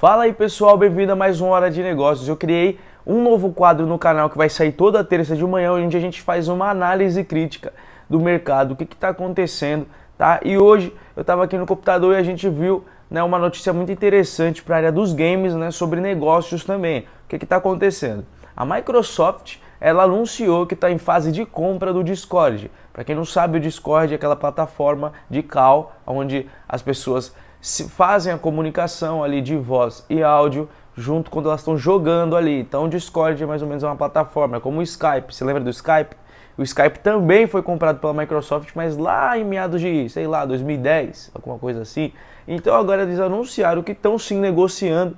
Fala aí pessoal, bem-vindo a mais uma Hora de Negócios. Eu criei um novo quadro no canal que vai sair toda terça de manhã, onde a gente faz uma análise crítica do mercado, o que está acontecendo, tá? E hoje eu estava aqui no computador e a gente viu né, uma notícia muito interessante para a área dos games, né, sobre negócios também. O que está acontecendo? A Microsoft ela anunciou que está em fase de compra do Discord. Para quem não sabe, o Discord é aquela plataforma de call onde as pessoas se fazem a comunicação ali de voz e áudio junto quando elas estão jogando ali. Então o Discord é mais ou menos uma plataforma, é como o Skype. Você lembra do Skype? O Skype também foi comprado pela Microsoft, mas lá em meados de, sei lá, 2010, alguma coisa assim. Então agora eles anunciaram que estão se negociando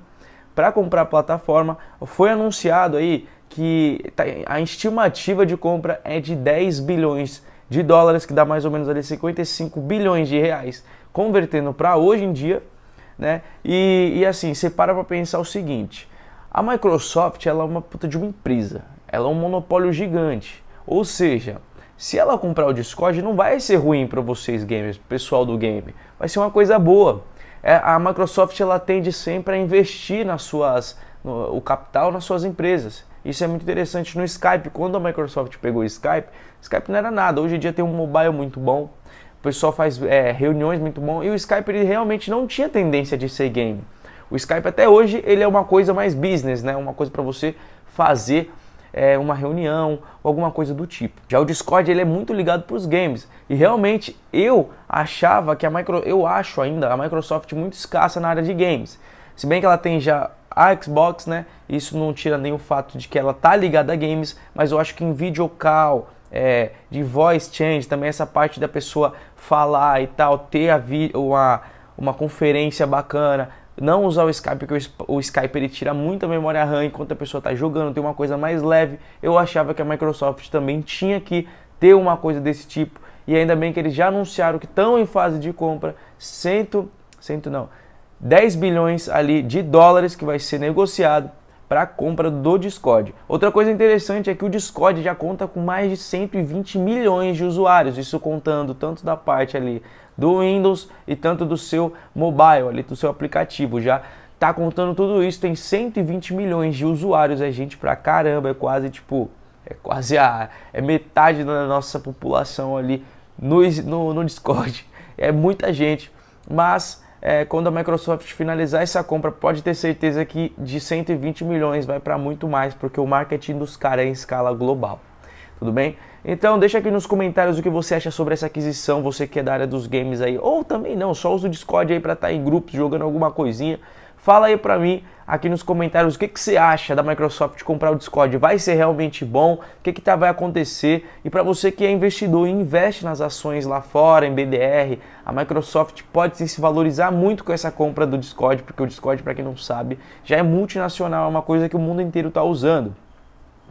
para comprar a plataforma. Foi anunciado aí que tá, a estimativa de compra é de 10 bilhões de dólares, que dá mais ou menos ali 55 bilhões de reais, convertendo para hoje em dia, né? E, e assim, você para para pensar o seguinte: a Microsoft ela é uma puta de uma empresa, ela é um monopólio gigante. Ou seja, se ela comprar o Discord, não vai ser ruim para vocês gamers, pessoal do game, vai ser uma coisa boa. É, a Microsoft ela tende sempre a investir nas suas no, o capital nas suas empresas. Isso é muito interessante no Skype. Quando a Microsoft pegou o Skype, Skype não era nada. Hoje em dia tem um mobile muito bom, o pessoal faz é, reuniões muito bom. E o Skype ele realmente não tinha tendência de ser game. O Skype até hoje ele é uma coisa mais business, né? Uma coisa para você fazer é, uma reunião ou alguma coisa do tipo. Já o Discord ele é muito ligado para os games e realmente eu achava que a Micro, eu acho ainda a Microsoft muito escassa na área de games. Se bem que ela tem já a Xbox, né? Isso não tira nem o fato de que ela tá ligada a games, mas eu acho que em vídeo call, é, de voice change, também essa parte da pessoa falar e tal, ter a uma, uma conferência bacana, não usar o Skype, porque o Skype ele tira muita memória RAM enquanto a pessoa está jogando, tem uma coisa mais leve. Eu achava que a Microsoft também tinha que ter uma coisa desse tipo. E ainda bem que eles já anunciaram que estão em fase de compra. Cento, cento não, 10 bilhões ali de dólares que vai ser negociado para a compra do Discord. Outra coisa interessante é que o Discord já conta com mais de 120 milhões de usuários, isso contando tanto da parte ali do Windows e tanto do seu mobile, ali do seu aplicativo já tá contando tudo isso, tem 120 milhões de usuários, é gente pra caramba, é quase tipo, é quase a é metade da nossa população ali no, no, no Discord. É muita gente, mas é, quando a Microsoft finalizar essa compra, pode ter certeza que de 120 milhões vai para muito mais, porque o marketing dos caras é em escala global. Tudo bem? Então deixa aqui nos comentários o que você acha sobre essa aquisição, você que é da área dos games aí, ou também não, só usa o Discord aí para estar tá em grupos jogando alguma coisinha. Fala aí pra mim aqui nos comentários o que, que você acha da Microsoft comprar o Discord. Vai ser realmente bom? O que, que tá, vai acontecer? E para você que é investidor e investe nas ações lá fora, em BDR, a Microsoft pode sim, se valorizar muito com essa compra do Discord, porque o Discord, para quem não sabe, já é multinacional, é uma coisa que o mundo inteiro está usando.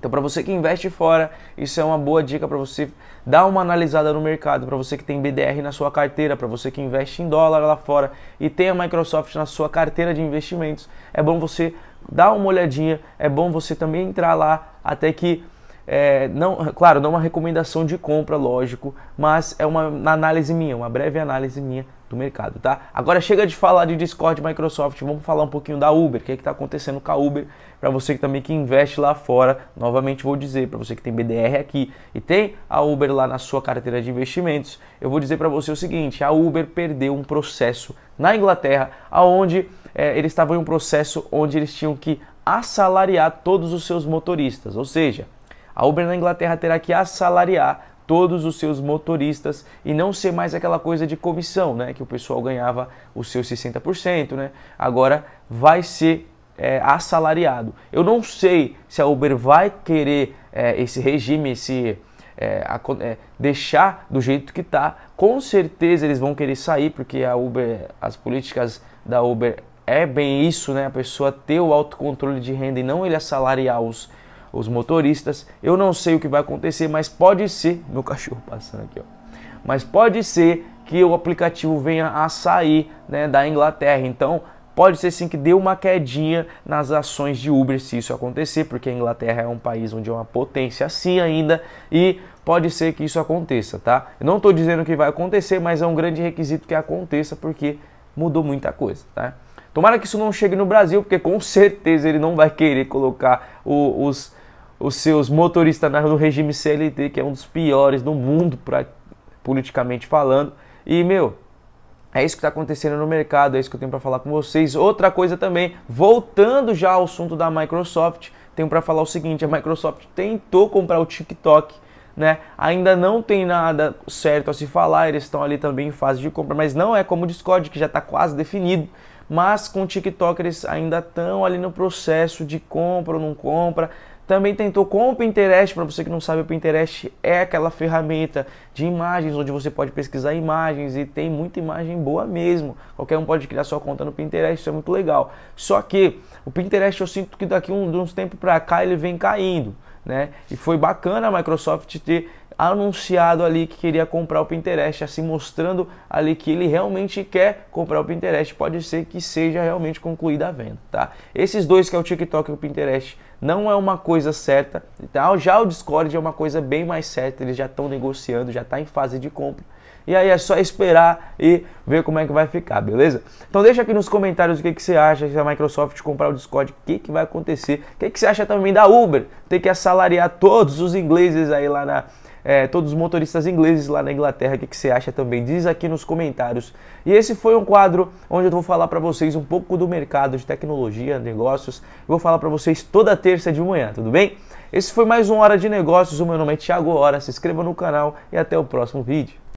Então, para você que investe fora, isso é uma boa dica para você dar uma analisada no mercado, para você que tem BDR na sua carteira, para você que investe em dólar lá fora e tem a Microsoft na sua carteira de investimentos. É bom você dar uma olhadinha, é bom você também entrar lá até que é, não, claro, não é uma recomendação de compra, lógico, mas é uma análise minha, uma breve análise minha do mercado, tá? Agora chega de falar de Discord, e Microsoft, vamos falar um pouquinho da Uber, o que é está acontecendo com a Uber, para você que também que investe lá fora, novamente vou dizer, para você que tem BDR aqui e tem a Uber lá na sua carteira de investimentos, eu vou dizer para você o seguinte, a Uber perdeu um processo na Inglaterra, aonde é, eles estavam em um processo onde eles tinham que assalariar todos os seus motoristas, ou seja, a Uber na Inglaterra terá que assalariar todos os seus motoristas e não ser mais aquela coisa de comissão, né? Que o pessoal ganhava os seus 60%, né? Agora vai ser é, assalariado. Eu não sei se a Uber vai querer é, esse regime, esse é, a, é, deixar do jeito que está. Com certeza eles vão querer sair, porque a Uber, as políticas da Uber é bem isso, né? A pessoa ter o autocontrole de renda e não ele assalariar os os motoristas. Eu não sei o que vai acontecer, mas pode ser. Meu cachorro passando aqui, ó. Mas pode ser que o aplicativo venha a sair né, da Inglaterra. Então, pode ser sim que dê uma quedinha nas ações de Uber se isso acontecer, porque a Inglaterra é um país onde é uma potência assim ainda e pode ser que isso aconteça, tá? Eu não estou dizendo que vai acontecer, mas é um grande requisito que aconteça porque mudou muita coisa, tá? Tomara que isso não chegue no Brasil, porque com certeza ele não vai querer colocar o, os os seus motoristas no regime CLT, que é um dos piores do mundo, pra, politicamente falando. E, meu, é isso que está acontecendo no mercado, é isso que eu tenho para falar com vocês. Outra coisa também, voltando já ao assunto da Microsoft, tenho para falar o seguinte: a Microsoft tentou comprar o TikTok, né? Ainda não tem nada certo a se falar, eles estão ali também em fase de compra, mas não é como o Discord que já está quase definido. Mas com o TikTok eles ainda estão ali no processo de compra ou não compra. Também tentou com o Pinterest, para você que não sabe, o Pinterest é aquela ferramenta de imagens onde você pode pesquisar imagens e tem muita imagem boa mesmo. Qualquer um pode criar sua conta no Pinterest, isso é muito legal. Só que o Pinterest eu sinto que daqui uns, uns tempos para cá ele vem caindo, né? E foi bacana a Microsoft ter anunciado ali que queria comprar o Pinterest, assim mostrando ali que ele realmente quer comprar o Pinterest, pode ser que seja realmente concluída a venda, tá? Esses dois que é o TikTok e o Pinterest não é uma coisa certa, tá? já o Discord é uma coisa bem mais certa, eles já estão negociando, já está em fase de compra. E aí é só esperar e ver como é que vai ficar, beleza? Então deixa aqui nos comentários o que, que você acha se a Microsoft comprar o Discord, o que, que vai acontecer, o que, que você acha também da Uber, ter que assalariar todos os ingleses aí lá na, é, todos os motoristas ingleses lá na Inglaterra, o que, que você acha também? Diz aqui nos comentários. E esse foi um quadro onde eu vou falar para vocês um pouco do mercado de tecnologia, negócios. Eu vou falar para vocês toda terça de manhã, tudo bem? Esse foi mais um Hora de Negócios. O meu nome é Thiago Hora. Se inscreva no canal e até o próximo vídeo.